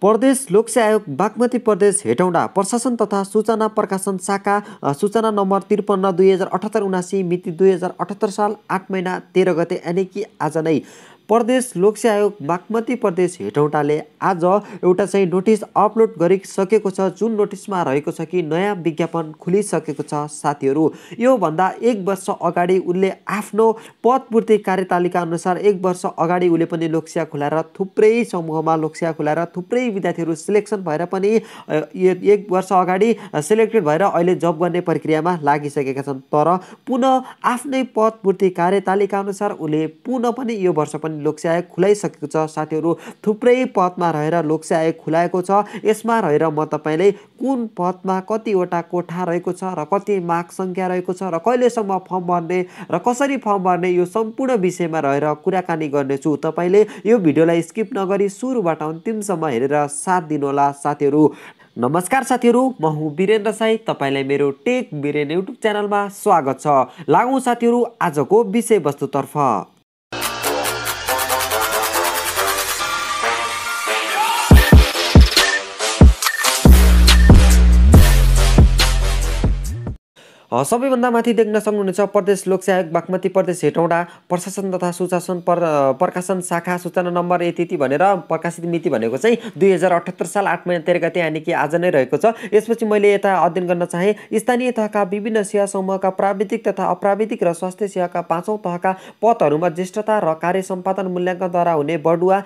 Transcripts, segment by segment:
प्रदेश लोकसे आयोग बागमती प्रदेश हेटौँडा प्रशासन तथा सूचना प्रकाशन शाखा सूचना नम्बर त्रिपन्न दुई हजार अठहत्तर उनासी मिति दुई हजार अठहत्तर साल आठ महिना तेह्र गते यानि कि आज नै प्रदेश लोकसेवा आयोग बागमती प्रदेश हेटौटाले आज एउटा चाहिँ नोटिस अपलोड गरिसकेको छ जुन नोटिसमा रहेको छ कि नयाँ विज्ञापन खुलिसकेको छ साथीहरू योभन्दा एक वर्ष अगाडि उसले आफ्नो पदपूर्ति कार्यतालिका अनुसार एक वर्ष अगाडि उसले पनि लोकसेवा खुलाएर थुप्रै समूहमा लोकसेवा खुलाएर थुप्रै विद्यार्थीहरू सिलेक्सन भएर पनि एक वर्ष अगाडि सेलेक्टेड भएर अहिले जब गर्ने प्रक्रियामा लागिसकेका छन् तर पुनः आफ्नै पदपूर्ति कार्यतालिका अनुसार उसले पुनः पनि यो वर्ष पनि कारण लोकसेवा आयोग खुलाइसकेको छ साथीहरू थुप्रै पदमा रहेर लोकसेवा आयोग खुलाएको छ यसमा रहेर म तपाईँलाई कुन पदमा कतिवटा कोठा रहेको छ र कति मार्क सङ्ख्या रहेको छ र कहिलेसम्म फर्म भर्ने र कसरी फर्म भर्ने यो सम्पूर्ण विषयमा रहेर कुराकानी गर्नेछु तपाईँले यो भिडियोलाई स्किप नगरी सुरुबाट अन्तिमसम्म हेरेर साथ दिनुहोला साथीहरू नमस्कार साथीहरू म हुँ वीरेन्द्र साई तपाईँलाई मेरो टेक बिरेन युट्युब च्यानलमा स्वागत छ लागौँ साथीहरू आजको विषयवस्तुतर्फ सबैभन्दा माथि देख्न सक्नुहुनेछ प्रदेश लोक बागमती प्रदेश हेटौँडा प्रशासन तथा सुशासन पर प्रकाशन शाखा सूचना नम्बर यति यति भनेर प्रकाशित मिति भनेको चाहिँ दुई हजार अठहत्तर साल आठ महिना तेह्र गते यानि कि आज नै रहेको छ यसपछि मैले यता अध्ययन गर्न चाहेँ स्थानीय तहका विभिन्न सेवा समूहका प्राविधिक तथा अप्राविधिक र स्वास्थ्य सेवाका पाँचौँ तहका पदहरूमा ज्येष्ठता र कार्य सम्पादन मूल्याङ्कनद्वारा हुने बडुवा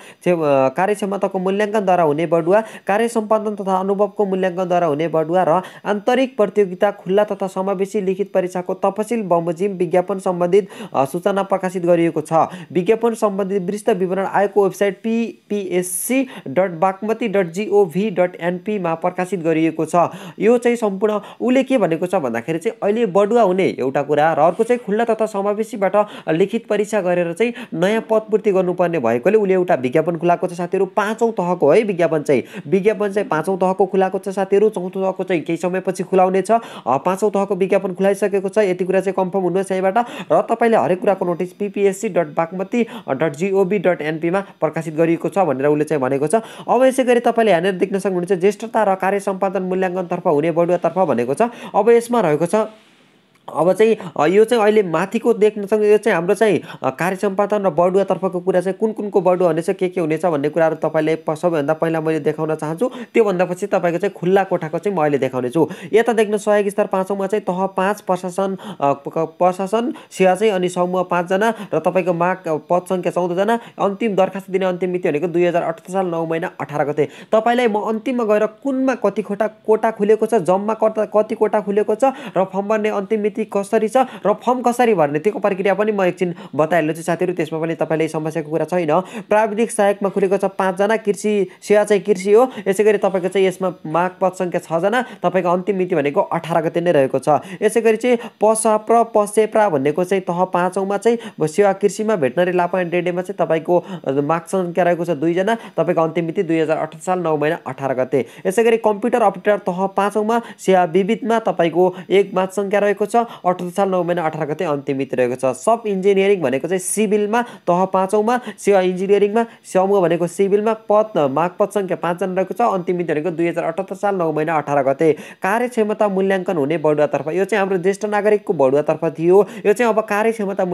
कार्यक्षमताको मूल्याङ्कनद्वारा हुने बडुवा कार्य सम्पादन तथा अनुभवको मूल्याङ्कनद्वारा हुने बडुवा र आन्तरिक प्रतियोगिता खुल्ला तथा समावेशी एसएलसी लिखित परीक्षाको तपसिल बमोजिम विज्ञापन सम्बन्धित सूचना प्रकाशित गरिएको छ विज्ञापन सम्बन्धित विस्तृत विवरण आयोगको website PPSC dot Bagmati dot gov dot एनपीमा प्रकाशित गरिएको छ यो चाहिँ सम्पूर्ण उसले के भनेको छ भन्दाखेरि चाहिँ अहिले बडुवा हुने एउटा कुरा र अर्को चाहिँ खुल्ला तथा समावेशीबाट लिखित परीक्षा गरेर चाहिँ नयाँ पदपूर्ति गर्नुपर्ने भएकोले उसले एउटा विज्ञापन खुलाएको छ साथीहरू पाँचौँ तहको है विज्ञापन चाहिँ विज्ञापन चाहिँ पाँचौँ तहको खुलाएको छ साथीहरू चौथो तहको चाहिँ केही समयपछि खुलाउने छ पाँचौँ तहको विज्ञापन अप्सन खुलाइसकेको छ यति कुरा चाहिँ कन्फर्म हुनुहोस् यहीँबाट र तपाईँले हरेक कुराको notice PPSC dot Bagmati dot जिओबी डट एनपीमा प्रकाशित गरिएको छ भनेर उसले चाहिँ भनेको छ अब यसै गरी तपाईँले यहाँनिर देख्न सक्नुहुन्छ ज्येष्ठता र कार्य सम्पादन मूल्याङ्कनतर्फ हुने बढुवातर्फ भनेको छ अब यसमा रहेको छ अब चाहिँ यो चाहिँ अहिले माथिको देख्नसँग यो चाहिँ हाम्रो चाहिँ कार्य सम्पादन र बडुवातर्फको कुरा चाहिँ कुन कुनको बडुवा हुनेछ के के हुनेछ भन्ने कुराहरू तपाईँले सबैभन्दा पहिला मैले देखाउन चाहन्छु त्योभन्दा पछि तपाईँको चाहिँ खुल्ला कोठाको चाहिँ म अहिले देखाउने छु यता देख्न सहयोग स्तर पाँचौँमा चाहिँ तह पाँच प्रशासन प्रशासन सेवा चाहिँ अनि समूह पाँचजना र तपाईँको माग पद सङ्ख्या चौधजना अन्तिम दरखास्त दिने अन्तिम मिति भनेको दुई हजार अठार साल नौ महिना अठार गते तपाईँलाई म अन्तिममा गएर कुनमा कति खोटा कोटा खुलेको छ जम्मा कता कति कोटा खुलेको छ र फर्म भर्ने अन्तिम मिति स्थिति कसरी छ र फर्म कसरी भर्ने त्यो प्रक्रिया पनि म एकछिन बताइहाल्नु चाहिँ साथीहरू त्यसमा पनि तपाईँले समस्याको कुरा छैन प्राविधिक सहायकमा खुलेको छ पाँचजना कृषि सेवा चाहिँ कृषि हो यसै गरी तपाईँको चाहिँ यसमा माग पद सङ्ख्या छजना तपाईँको अन्तिम मिति भनेको अठार गते नै रहेको छ यसै गरी चाहिँ पसाप्र पसेप्रा भनेको चाहिँ तह पाँचौँमा चाहिँ सेवा कृषिमा भेटनरी लापा एन्ड डेडेमा चाहिँ तपाईँको माग सङ्ख्या रहेको छ दुईजना तपाईँको अन्तिम मिति दुई हजार अठार साल नौ महिना अठार गते यसै गरी कम्प्युटर अपरेटर तह पाँचौँमा सेवा विविधमा तपाईँको एक माग सङ्ख्या रहेको छ अठहत्तर साल नौ महिना अठार गते अन्तिमित रहेको छ सब इन्जिनियरिङ भनेको चाहिँ सिभिलमा तह पाँचौँमा सेवा इन्जिनियरिङमा समूह भनेको सिभिलमा पद मागपद सङ्ख्या पाँचजना रहेको छ अन्तिम भनेको दुई हजार अठहत्तर साल नौ महिना अठार गते कार्यक्षमता मूल्याङ्कन हुने बडुवातर्फ यो चाहिँ हाम्रो ज्येष्ठ नागरिकको बडुवातर्फ थियो यो चाहिँ अब कार्यक्षमता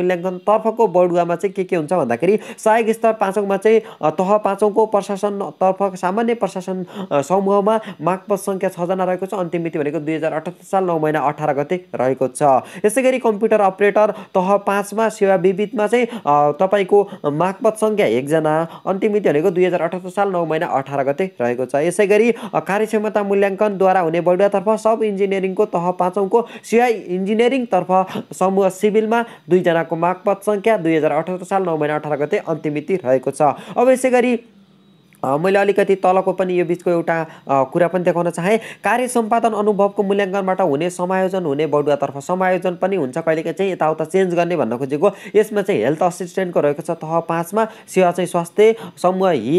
तर्फको बडुवामा चाहिँ के के हुन्छ भन्दाखेरि सहायक स्तर पाँचौँमा चाहिँ तह पाँचौँको प्रशासनतर्फ सामान्य प्रशासन समूहमा मागपद सङ्ख्या छजना रहेको छ अन्तिम मिति भनेको दुई हजार अठहत्तर साल नौ महिना अठार गते रहेको छ यसै गरी कम्प्युटर अपरेटर तह पाँचमा सेवा विविधमा चाहिँ तपाईँको मागपत सङ्ख्या एकजना अन्तिम मिति भनेको दुई हजार अठहत्तर साल नौ महिना अठार गते रहेको छ यसै गरी कार्यक्षमता मूल्याङ्कनद्वारा हुने बढुवातर्फ सब इन्जिनियरिङको तह पाँचौँको सिआई इन्जिनियरिङतर्फ समूह सिभिलमा दुईजनाको मागपत सङ्ख्या दुई हजार अठहत्तर साल नौ महिना अठार गते अन्तिम मिति रहेको छ अब यसै गरी मैले अलिकति तलको पनि यो बिचको एउटा कुरा पनि देखाउन चाहेँ कार्य सम्पादन अनुभवको मूल्याङ्कनबाट हुने समायोजन हुने बडुवातर्फ समायोजन पनि हुन्छ कहिलेकाहीँ चाहिँ यताउता चेन्ज गर्ने भन्न खोजेको यसमा चाहिँ हेल्थ असिस्टेन्टको रहेको छ तह पाँचमा सेवा चाहिँ स्वास्थ्य समूह हि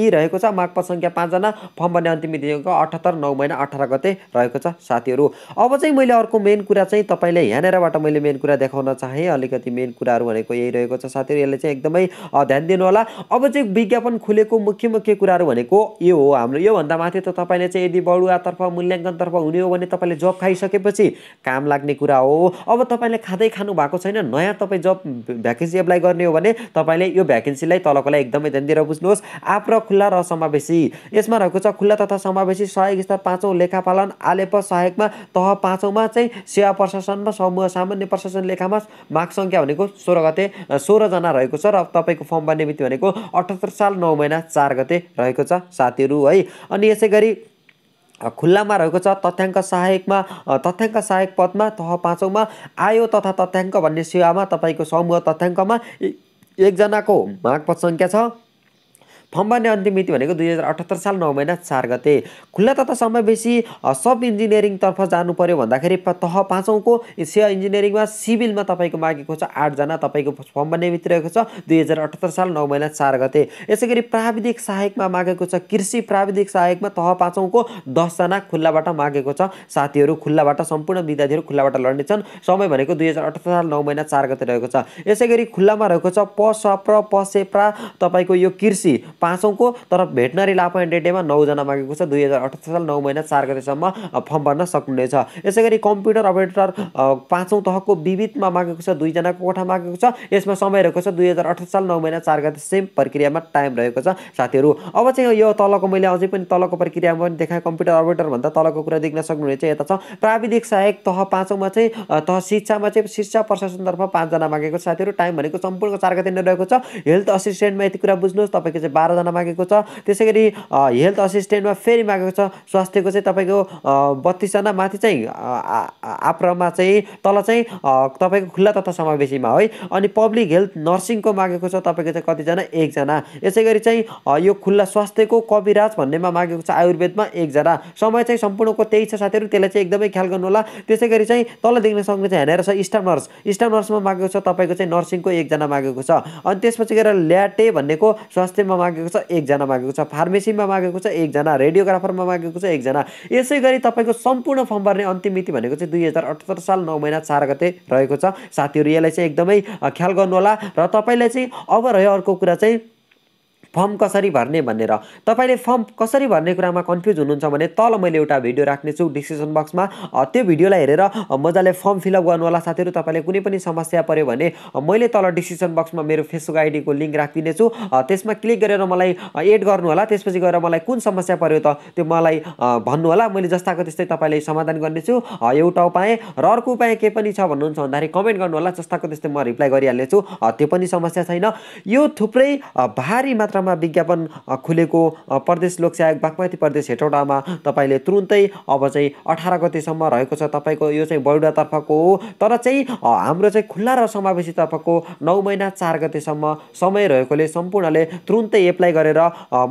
यी रहेको छ मागपत सङ्ख्या पाँचजना फर्म भन्ने अन्तिम मितिको अठहत्तर नौ महिना अठार गते रहेको छ साथीहरू अब चाहिँ मैले अर्को मेन कुरा चाहिँ तपाईँले यहाँनिरबाट मैले मेन कुरा देखाउन चाहेँ अलिकति मेन कुराहरू भनेको यही रहेको छ साथीहरू यसले चाहिँ एकदमै ध्यान दिनुहोला अब चाहिँ विज्ञापन खुलेको मुख्य के कुराहरू भनेको यो हो हाम्रो योभन्दा माथि त तपाईँले चाहिँ यदि बडुवातर्फ मूल्याङ्कनतर्फ हुने हो भने तपाईँले जब खाइसकेपछि काम लाग्ने कुरा हो अब तपाईँले खाँदै खानु भएको छैन नयाँ तपाईँ जब भ्याकेन्सी एप्लाई गर्ने हो भने तपाईँले यो भ्याकेन्सीलाई तलकोलाई एकदमै ध्यान दिएर बुझ्नुहोस् आप र खुल्ला र समावेशी यसमा रहेको छ खुल्ला तथा समावेशी सहायक स्तर पाँचौँ लेखापालन आलेप सहायकमा तह पाँचौँमा चाहिँ सेवा प्रशासनमा समूह सामान्य प्रशासन लेखामा माग सङ्ख्या भनेको सोह्र गते सोह्रजना रहेको छ र तपाईँको फर्म भर्ने मिति भनेको अठहत्तर साल नौ महिना चार गते गते रहेको छ साथीहरू है अनि यसै गरी खुल्लामा रहेको छ तथ्याङ्क सहायकमा तथ्याङ्क सहायक पदमा तह पाँचौँमा आयो तथा तथ्याङ्क भन्ने सेवामा तपाईँको समूह तथ्याङ्कमा एकजनाको माग पद सङ्ख्या छ फम्बाने अन्तिम मिति भनेको दुई हजार अठहत्तर साल नौ महिना चार गते खुल्ला तथा समावेशी सब इन्जिनियरिङतर्फ जानु पर्यो भन्दाखेरि तह पाँचौँको सेवा इन्जिनियरिङमा सिभिलमा तपाईँको मागेको छ आठजना तपाईँको फम्बाने मिति रहेको छ दुई हजार अठहत्तर साल नौ महिना चार गते यसै गरी प्राविधिक सहायकमा मागेको छ कृषि प्राविधिक सहायकमा तह पाँचौँको दसजना खुल्लाबाट मागेको छ साथीहरू खुल्लाबाट सम्पूर्ण विद्यार्थीहरू खुल्लाबाट लड्ने छन् समय भनेको दुई हजार अठहत्तर साल नौ महिना चार गते रहेको छ यसै गरी खुल्लामा रहेको छ प स प्र प तपाईँको यो कृषि पाँचौँको तर भेटनरी अपोइन्टेड डेमा नौजना मागेको छ दुई हजार अठहत्तर साल नौ महिना चार गतेसम्म फर्म भर्न सक्नुहुनेछ यसै गरी कम्प्युटर अपरेटर पाँचौँ तहको विविधमा मागेको छ दुईजनाको कोठा मागेको छ यसमा समय रहेको छ दुई हजार अठहत्तर साल नौ महिना चार गते सेम प्रक्रियामा टाइम रहेको छ साथीहरू अब चाहिँ यो तलको मैले अझै पनि तलको प्रक्रियामा पनि देखाएँ कम्प्युटर अपरेटर भन्दा तलको कुरा देख्न सक्नुहुनेछ यता छ प्राविधिक सहायक तह पाँचौँमा चाहिँ तह शिक्षामा चाहिँ शिक्षा प्रशासनतर्फ पाँचजना मागेको साथीहरू टाइम भनेको सम्पूर्ण चार गते नै रहेको छ हेल्थ असिस्टेन्टमा यति कुरा बुझ्नुहोस् तपाईँको चाहिँ बाह्रजना मागेको छ त्यसै गरी हेल्थ असिस्टेन्टमा फेरि मागेको छ स्वास्थ्यको चाहिँ तपाईँको बत्तिसजना माथि चाहिँ आप्रमा चाहिँ तल चाहिँ तपाईँको खुल्ला तथा समावेशीमा है अनि पब्लिक हेल्थ नर्सिङको मागेको छ तपाईँको चाहिँ कतिजना एकजना यसै गरी चाहिँ यो खुल्ला स्वास्थ्यको कविराज भन्नेमा मागेको छ आयुर्वेदमा एकजना समय चाहिँ सम्पूर्णको त्यही छ साथीहरू त्यसलाई चाहिँ एकदमै ख्याल गर्नु होला त्यसै गरी चाहिँ तल देख्न सक्ने चाहिँ हेरेर छ स्टाफ नर्स स्टाफ नर्समा मागेको छ तपाईँको चाहिँ नर्सिङको एकजना मागेको छ अनि त्यसपछि गएर ल्याटे भन्नेको स्वास्थ्यमा मागेको मागेको छ एकजना मागेको छ फार्मेसीमा मागेको छ एकजना रेडियोग्राफरमा मागेको छ एकजना यसै गरी तपाईँको सम्पूर्ण फर्म भर्ने अन्तिम मिति भनेको चाहिँ दुई हजार अठहत्तर साल नौ महिना चार गते रहेको छ साथीहरू यसलाई चाहिँ एकदमै ख्याल गर्नुहोला र तपाईँलाई चाहिँ अब रह्यो अर्को कुरा चाहिँ फर्म कसरी भर्ने भनेर तपाईँले फर्म कसरी भर्ने कुरामा कन्फ्युज हुनुहुन्छ भने तल मैले एउटा भिडियो राख्नेछु डिस्क्रिप्सन बक्समा त्यो भिडियोलाई हेरेर मजाले फर्म फिलअप गर्नु होला साथीहरू तपाईँले कुनै पनि समस्या पऱ्यो भने मैले तल डिस्क्रिप्सन बक्समा मेरो फेसबुक आइडीको लिङ्क राखिदिनेछु त्यसमा क्लिक गरेर मलाई एड गर्नु होला त्यसपछि गएर मलाई कुन समस्या पऱ्यो त त्यो मलाई भन्नुहोला मैले जस्ताको त्यस्तै तपाईँले समाधान गर्नेछु एउटा उपाय र अर्को उपाय के पनि छ भन्नुहुन्छ भन्दाखेरि कमेन्ट गर्नु होला जस्ताको त्यस्तै म रिप्लाई गरिहाल्नेछु त्यो पनि समस्या छैन यो थुप्रै भारी मात्रामा हेटौँडामा विज्ञापन खुलेको प्रदेश लोकसेवायोग बागमती प्रदेश हेटौँडामा तपाईँले तुरुन्तै अब चाहिँ अठार गतिसम्म रहेको छ तपाईँको यो चाहिँ बडुवातर्फको हो तर चाहिँ हाम्रो चाहिँ खुल्ला र समावेशीतर्फको नौ महिना चार गतेसम्म समय रहेकोले सम्पूर्णले तुरुन्तै एप्लाई गरेर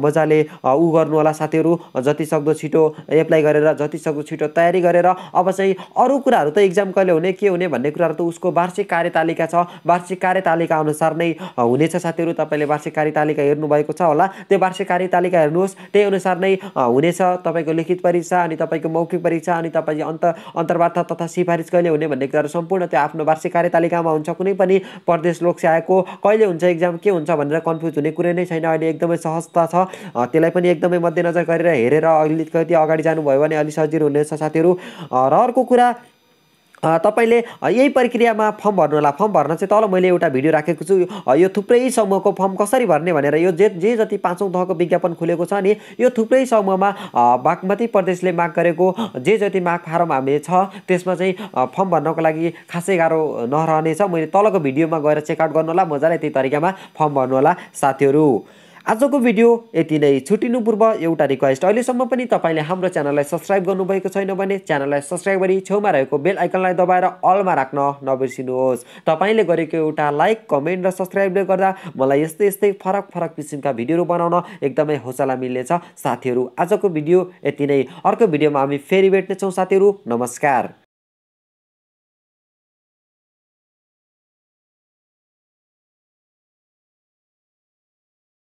मजाले ऊ गर्नु होला साथीहरू जतिसक्दो छिटो एप्लाई गरेर जतिसक्दो छिटो तयारी गरेर अब चाहिँ अरू कुराहरू त इक्जाम कहिले हुने के हुने भन्ने कुराहरू त उसको वार्षिक कार्यतालिका छ वार्षिक कार्यतालिका अनुसार नै हुनेछ साथीहरू तपाईँले वार्षिक कार्यतालिका हेर्नुभयो भएको छ होला त्यो वार्षिक कार्यतालिका हेर्नुहोस् त्यही अनुसार नै हुनेछ तपाईँको लिखित परीक्षा अनि तपाईँको मौखिक परीक्षा अनि तपाईँको अन्त अन्तर्वार्ता तथा सिफारिस कहिले हुने भन्ने कुराहरू सम्पूर्ण त्यो आफ्नो वार्षिक कार्यतालिकामा हुन्छ कुनै पनि प्रदेश लोकसेवाको कहिले हुन्छ इक्जाम के हुन्छ भनेर कन्फ्युज हुने कुरै नै छैन अहिले एकदमै सहजता छ त्यसलाई पनि एकदमै मध्यनजर गरेर हेरेर अलिकति अगाडि जानुभयो भने अलिक सजिलो हुनेछ साथीहरू र अर्को कुरा तपाईँले यही प्रक्रियामा फर्म भर्नु होला फर्म भर्न चाहिँ तल मैले एउटा भिडियो राखेको छु यो थुप्रै समूहको फर्म कसरी भर्ने भनेर यो जे जे जति पाँचौँ तहको विज्ञापन खुलेको छ नि यो थुप्रै समूहमा बागमती प्रदेशले माग गरेको जे जति माग फारम हामीले छ त्यसमा चाहिँ फर्म भर्नको लागि खासै गाह्रो नरहनेछ मैले तलको भिडियोमा गएर चेकआउट गर्नु होला मजाले त्यही तरिकामा फर्म भर्नु होला साथीहरू आजको भिडियो यति नै छुट्टिनु पूर्व एउटा रिक्वेस्ट अहिलेसम्म पनि तपाईँले हाम्रो च्यानललाई सब्सक्राइब गर्नुभएको छैन भने च्यानललाई सब्सक्राइब गरी छेउमा रहेको बेल आइकनलाई दबाएर अलमा राख्न नबिर्सिनुहोस् तपाईँले गरेको एउटा लाइक कमेन्ट र सब्सक्राइबले गर्दा मलाई यस्तै यस्तै फरक फरक किसिमका भिडियोहरू बनाउन एकदमै हौसला मिल्नेछ साथीहरू आजको भिडियो यति नै अर्को भिडियोमा हामी फेरि भेट्नेछौँ साथीहरू नमस्कार